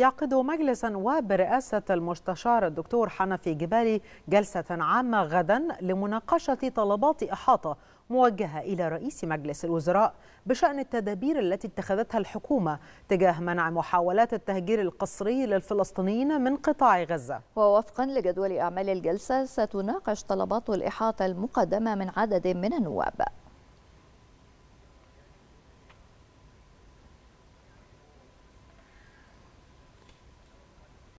يعقد مجلس النواب برئاسة المستشار الدكتور حنفي جبالي جلسة عامة غدا لمناقشة طلبات إحاطة موجهة إلى رئيس مجلس الوزراء بشأن التدابير التي اتخذتها الحكومة تجاه منع محاولات التهجير القسري للفلسطينيين من قطاع غزة ووفقا لجدول أعمال الجلسة ستناقش طلبات الإحاطة المقدمة من عدد من النواب